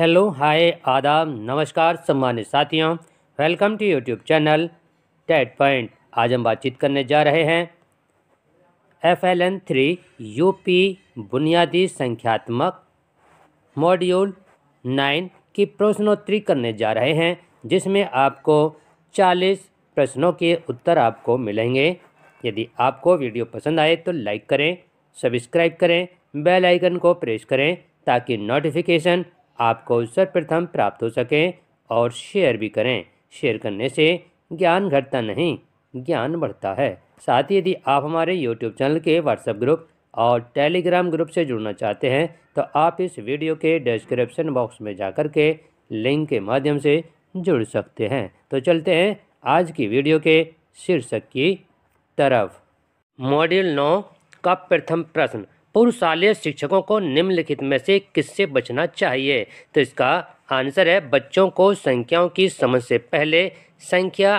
hello hi आदाब नमस्कार सम्मानित साथियों welcome to YouTube channel TET point आज हम बातचीत करने जा रहे हैं F L N three U P बुनियादी संख्यात्मक मॉड्यूल नाइन की प्रश्नोत्तरी करने जा रहे हैं जिसमें आपको चालीस प्रश्नों के उत्तर आपको मिलेंगे यदि आपको वीडियो पसंद आए तो लाइक करें सब्सक्राइब करें बेल आइकन को प्रेस करें ताकि नोटिफिकेशन आपको सर्वप्रथम प्राप्त हो सके और शेयर भी करें शेयर करने से ज्ञान घटता नहीं ज्ञान बढ़ता है साथ ही यदि आप हमारे यूट्यूब चैनल के व्हाट्सएप ग्रुप और टेलीग्राम ग्रुप से जुड़ना चाहते हैं तो आप इस वीडियो के डिस्क्रिप्शन बॉक्स में जाकर के लिंक के माध्यम से जुड़ सकते हैं तो चलते हैं आज की वीडियो के शीर्षक की तरफ मॉड्यूल नौ का प्रथम प्रश्न पुरुषालय शिक्षकों को निम्नलिखित में से किससे बचना चाहिए तो इसका आंसर है बच्चों को संख्याओं की समझ से पहले संख्या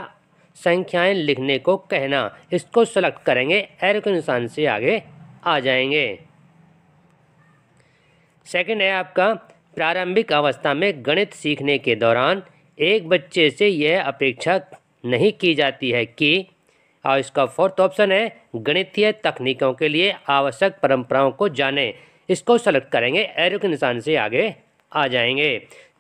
संख्याएं लिखने को कहना इसको सेलेक्ट करेंगे एरो के निशान से आगे आ जाएंगे सेकंड है आपका प्रारंभिक अवस्था में गणित सीखने के दौरान एक बच्चे से यह अपेक्षा नहीं की जाती है कि और हाँ, इसका फोर्थ ऑप्शन है गणितीय तकनीकों के लिए आवश्यक परंपराओं को जानें इसको सेलेक्ट करेंगे एरो के निशान से आगे आ जाएंगे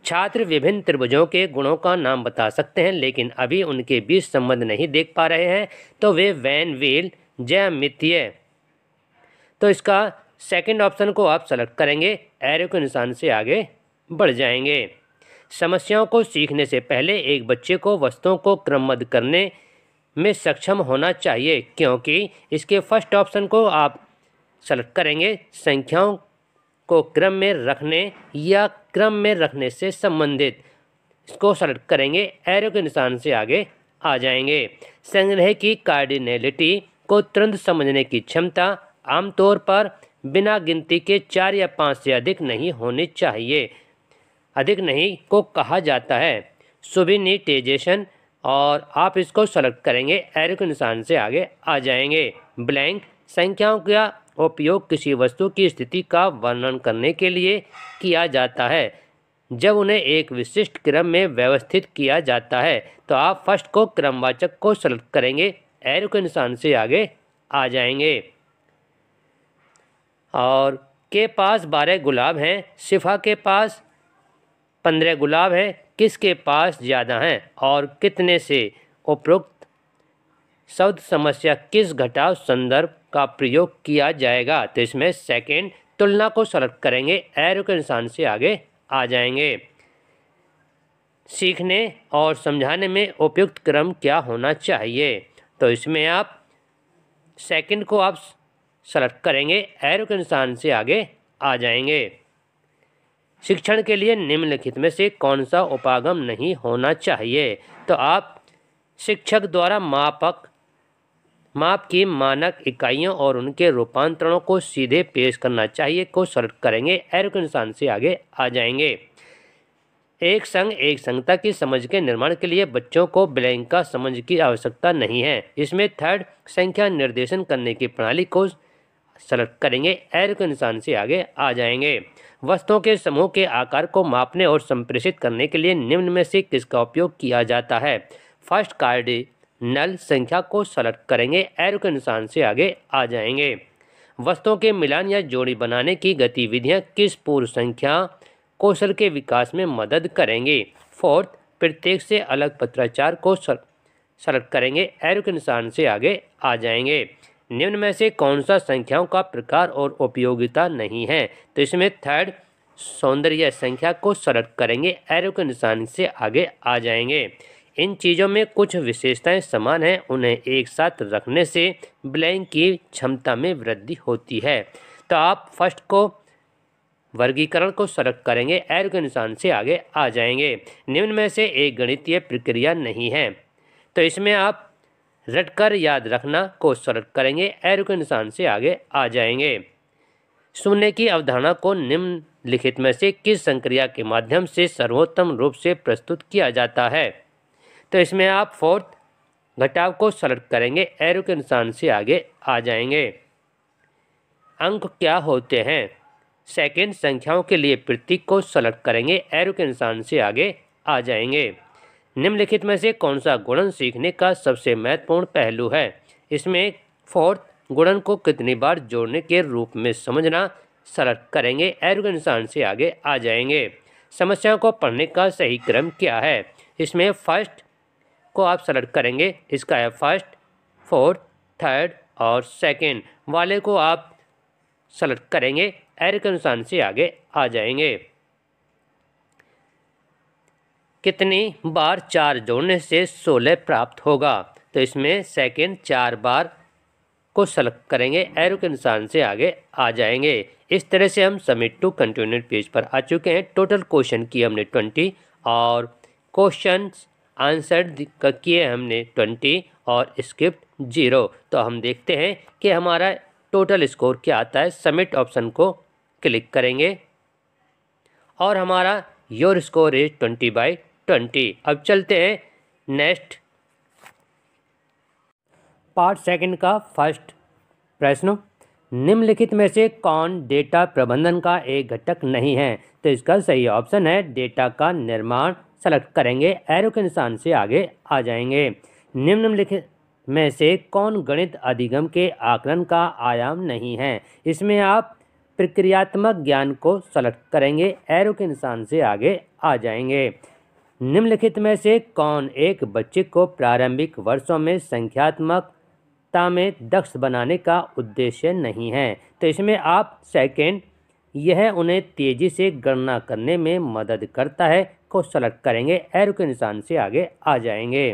छात्र विभिन्न त्रिभुजों के गुणों का नाम बता सकते हैं लेकिन अभी उनके बीच संबंध नहीं देख पा रहे हैं तो वे वैन व्हील जैमितीय तो इसका सेकंड ऑप्शन को आप सेलेक्ट करेंगे एरो के निशान से आगे बढ़ जाएंगे समस्याओं को सीखने से पहले एक बच्चे को वस्तुओं को क्रमबद्ध करने में सक्षम होना चाहिए क्योंकि इसके फर्स्ट ऑप्शन को आप सेलेक्ट करेंगे संख्याओं को क्रम में रखने या क्रम में रखने से संबंधित इसको सेलेक्ट करेंगे एरो के निशान से आगे आ जाएंगे संग्रह की कार्डिनेलिटी को तुरंत समझने की क्षमता आमतौर पर बिना गिनती के चार या पाँच से अधिक नहीं होनी चाहिए अधिक नहीं को कहा जाता है सुबिनिटेजेशन और आप इसको सेलेक्ट करेंगे एरो के निशान से आगे आ जाएंगे ब्लैंक संख्याओं का उपयोग किसी वस्तु की स्थिति का वर्णन करने के लिए किया जाता है जब उन्हें एक विशिष्ट क्रम में व्यवस्थित किया जाता है तो आप फर्स्ट को क्रमवाचक को सेलेक्ट करेंगे एरो के निशान से आगे आ जाएंगे और के पास बारह गुलाब हैं शिफा के पास पंद्रह गुलाब हैं किसके पास ज़्यादा हैं और कितने से उपरोक्त शब्द समस्या किस घटाव संदर्भ का प्रयोग किया जाएगा तो इसमें सेकेंड तुलना को सेलेक्ट करेंगे एरो के निशान से आगे आ जाएंगे सीखने और समझाने में उपयुक्त क्रम क्या होना चाहिए तो इसमें आप सेकंड को आप सेलेक्ट करेंगे एरो के निशान से आगे आ जाएंगे शिक्षण के लिए निम्नलिखित में से कौन सा उपागम नहीं होना चाहिए तो आप शिक्षक द्वारा मापक माप की मानक इकाइयों और उनके रूपांतरणों को सीधे पेश करना चाहिए को सर्ट करेंगे एर के निशान से आगे आ जाएंगे एक संघ एक संघता की समझ के निर्माण के लिए बच्चों को ब्लैंक का समझ की आवश्यकता नहीं है इसमें थर्ड संख्या निर्देशन करने की प्रणाली को सेलेक्ट करेंगे एर के निशान से आगे आ जाएंगे वस्तुओं के समूह के आकार को मापने और संप्रेषित करने के लिए निम्न में से किसका उपयोग किया जाता है फर्स्ट कार्ड नल संख्या को सेलेक्ट करेंगे एरो के निशान से आगे आ जाएंगे वस्तुओं के मिलान या जोड़ी बनाने की गतिविधियां किस पूर्व संख्या कौशल के विकास में मदद करेंगे फोर्थ प्रत्येक से अलग पत्राचार को सेलेक्ट करेंगे एरो के निशान से आगे आ जाएंगे निम्न में से कौन सा संख्याओं का प्रकार और उपयोगिता नहीं है तो इसमें थर्ड सौंदर्य संख्या को सड़क करेंगे एरो के निशान से आगे आ जाएंगे इन चीज़ों में कुछ विशेषताएं समान हैं उन्हें एक साथ रखने से ब्लैंक की क्षमता में वृद्धि होती है तो आप फर्स्ट को वर्गीकरण को सड़क करेंगे एरो के निशान से आगे आ जाएंगे निम्न में से एक गणितीय प्रक्रिया नहीं है तो इसमें आप रटकर याद रखना को सरल करेंगे एरो के निशान से आगे आ जाएंगे सुनने की अवधारणा को निम्नलिखित में से किस संक्रिया के माध्यम से सर्वोत्तम रूप से प्रस्तुत किया जाता है तो इसमें आप फोर्थ घटाव को सलट करेंगे एरो के निशान से आगे आ जाएंगे अंक क्या होते हैं सेकेंड संख्याओं के लिए प्रतीक को सलट करेंगे एरो के निशान से आगे आ जाएंगे निम्नलिखित में से कौन सा गुणन सीखने का सबसे महत्वपूर्ण पहलू है इसमें फोर्थ गुणन को कितनी बार जोड़ने के रूप में समझना सरल करेंगे एरुग इंसान से आगे आ जाएंगे समस्याओं को पढ़ने का सही क्रम क्या है इसमें फर्स्ट को आप सरल करेंगे इसका है फर्स्ट फोर्थ थर्ड और सेकेंड वाले को आप सेलेक्ट करेंगे एरिक इंसान अनुसार से आगे आ जाएंगे कितनी बार चार जोड़ने से सोलह प्राप्त होगा तो इसमें सेकेंड चार बार को सेलेक्ट करेंगे एरो के निशान से आगे आ जाएंगे इस तरह से हम सबमिट टू कंटिन्यूट पेज पर आ चुके हैं टोटल क्वेश्चन किए हमने ट्वेंटी और क्वेश्चन आंसर किए हमने ट्वेंटी और स्क्रिप्ट जीरो तो हम देखते हैं कि हमारा टोटल स्कोर क्या आता है सबमिट ऑप्शन को क्लिक करेंगे और हमारा your score is twenty by twenty अब चलते हैं नेक्स्ट पार्ट सेकंड का फर्स्ट प्रश्न निम्नलिखित में से कौन डेटा प्रबंधन का एक घटक नहीं है तो इसका सही ऑप्शन है डेटा का निर्माण सेलेक्ट करेंगे एरो के निशान से आगे आ जाएंगे निम्नलिखित में से कौन गणित अधिगम के आकलन का आयाम नहीं है इसमें आप प्रक्रियात्मक ज्ञान को सेलेक्ट करेंगे एरो के निशान से आगे आ जाएंगे निम्नलिखित में से कौन एक बच्चे को प्रारंभिक वर्षों में संख्यात्मकता में दक्ष बनाने का उद्देश्य नहीं है तो इसमें आप सेकेंड यह उन्हें तेजी से गणना करने में मदद करता है को सेलेक्ट करेंगे एरो के निशान से आगे आ जाएंगे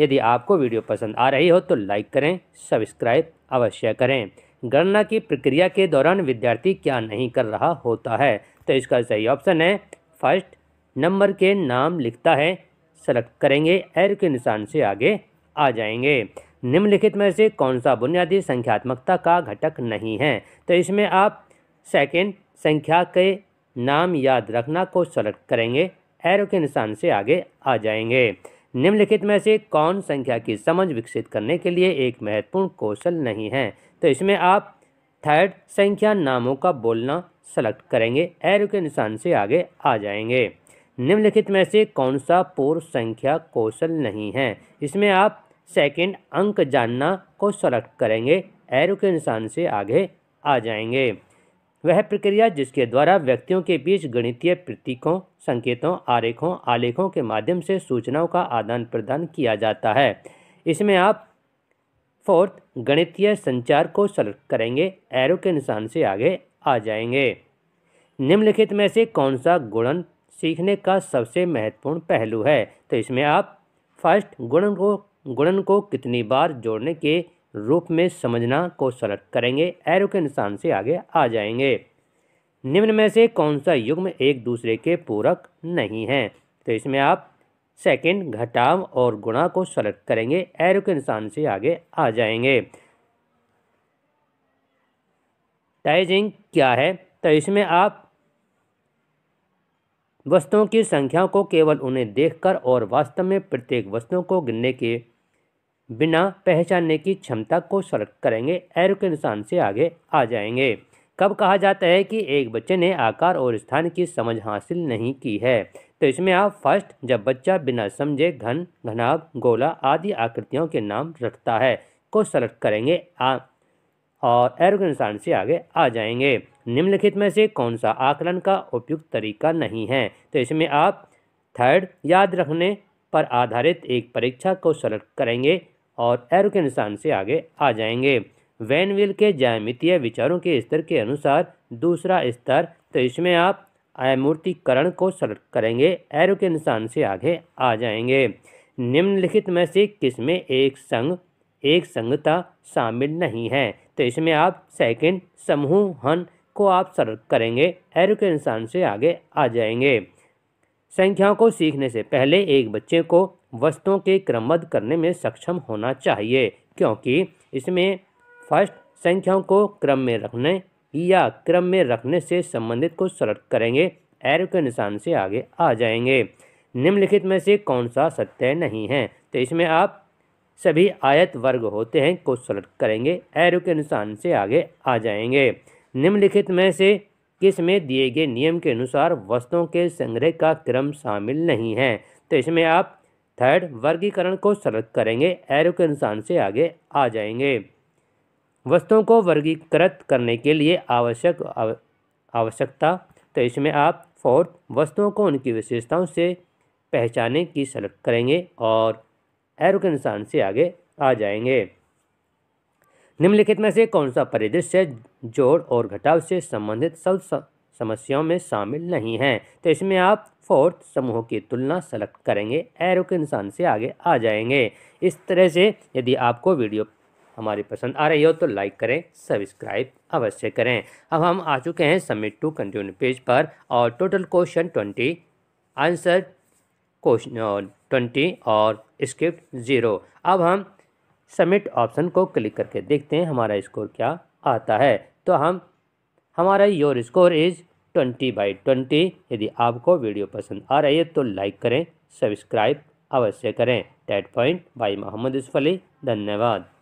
यदि आपको वीडियो पसंद आ रही हो तो लाइक करें सब्सक्राइब अवश्य करें गणना की प्रक्रिया के दौरान विद्यार्थी क्या नहीं कर रहा होता है तो इसका सही ऑप्शन है फर्स्ट नंबर के नाम लिखता है सेलेक्ट करेंगे एर के निशान से आगे आ जाएंगे निम्नलिखित में से कौन सा बुनियादी संख्यात्मकता का घटक नहीं है तो इसमें आप सेकेंड संख्या के नाम याद रखना को सेलेक्ट करेंगे एरो के निशान से आगे आ जाएंगे निम्नलिखित में से कौन संख्या की समझ विकसित करने के लिए एक महत्वपूर्ण कौशल नहीं है तो इसमें आप थर्ड संख्या नामों का बोलना सेलेक्ट करेंगे एरो के निशान से आगे आ जाएंगे निम्नलिखित में से कौन सा पूर्व संख्या कौशल नहीं है इसमें आप सेकंड अंक जानना को सलेक्ट करेंगे एरो के निशान से आगे आ जाएंगे वह प्रक्रिया जिसके द्वारा व्यक्तियों के बीच गणितीय प्रतीकों संकेतों आरेखों आलेखों के माध्यम से सूचनाओं का आदान प्रदान किया जाता है इसमें आप फोर्थ गणितीय संचार को सेलेक्ट करेंगे एरो के निशान से आगे आ जाएंगे निम्नलिखित में से कौन सा गुणन सीखने का सबसे महत्वपूर्ण पहलू है तो इसमें आप फर्स्ट गुणन को गुणन को कितनी बार जोड़ने के रूप में समझना को सेलेक्ट करेंगे एरो के निशान से आगे आ जाएंगे निम्न में से कौन सा युग्म एक दूसरे के पूरक नहीं है तो इसमें आप सेकंड घटाव और गुणा को सेलेक्ट करेंगे एरो के निशान से आगे आ जाएंगे टाइजिंग क्या है तो इसमें आप वस्तुओं की संख्या को केवल उन्हें देखकर और वास्तव में प्रत्येक वस्तु को गिनने के बिना पहचानने की क्षमता को सर्क करेंगे एरो के निशान से आगे आ जाएंगे कब कहा जाता है कि एक बच्चे ने आकार और स्थान की समझ हासिल नहीं की है तो इसमें आप फर्स्ट जब बच्चा बिना समझे घन घनाभ गोला आदि आकृतियों के नाम रखता है को सेलेक्ट करेंगे आ, और एरो के निशान से आगे आ जाएंगे निम्नलिखित में से कौन सा आकलन का उपयुक्त तरीका नहीं है तो इसमें आप थर्ड याद रखने पर आधारित एक परीक्षा को सेलेक्ट करेंगे और एरो के निशान से आगे आ जाएंगे वैनविल के जयमितीय विचारों के स्तर के अनुसार दूसरा स्तर तो इसमें आप अमूर्तिकरण को सेलेक्ट करेंगे एरो के निशान से आगे आ जाएंगे निम्नलिखित में से किस में एक संघ एक संगता शामिल नहीं है तो इसमें आप सेकंड हन को आप सर्व करेंगे एरो के निशान से आगे आ जाएंगे संख्याओं को सीखने से पहले एक बच्चे को वस्तुओं के क्रमबद्ध करने में सक्षम होना चाहिए क्योंकि इसमें फर्स्ट संख्याओं को क्रम में रखने या क्रम में रखने से संबंधित को सर्च करेंगे एरो के निशान से आगे आ जाएंगे निम्नलिखित में से कौन सा सत्य नहीं है तो इसमें आप सभी आयत वर्ग होते हैं को सेलेक्ट करेंगे एरो के निशान से आगे आ जाएंगे निम्नलिखित में से किस में दिए गए नियम के अनुसार वस्तुओं के संग्रह का क्रम शामिल नहीं है तो इसमें आप थर्ड वर्गीकरण को सेलेक्ट करेंगे एरो के अनुसार से आगे आ जाएंगे वस्तुओं को वर्गीकृत करने के लिए आवश्यक आवश्यकता तो इसमें आप फोर्थ वस्तुओं को उनकी विशेषताओं से पहचाने की सेलेक्ट करेंगे और एरो के अनुसार से आगे आ जाएंगे निम्नलिखित में से कौन सा परिदृश्य जोड़ और घटाव से संबंधित सब समस्याओं में शामिल नहीं हैं तो इसमें आप फोर्थ समूह की तुलना सेलेक्ट करेंगे एरो के निशान से आगे आ जाएंगे इस तरह से यदि आपको वीडियो हमारी पसंद आ रही हो तो लाइक करें सब्सक्राइब अवश्य करें अब हम आ चुके हैं सबमिट टू कंटिन्यू पेज पर और total question twenty answer question twenty और स्क्रिप्ट ज़ीरो अब हम सबमिट ऑप्शन को क्लिक करके देखते हैं हमारा स्कोर क्या आता है तो हम हमारा your score is twenty by twenty यदि आपको वीडियो पसंद आ रही है तो लाइक करें सब्सक्राइब अवश्य करें TET point by Mohammad Isfali धन्यवाद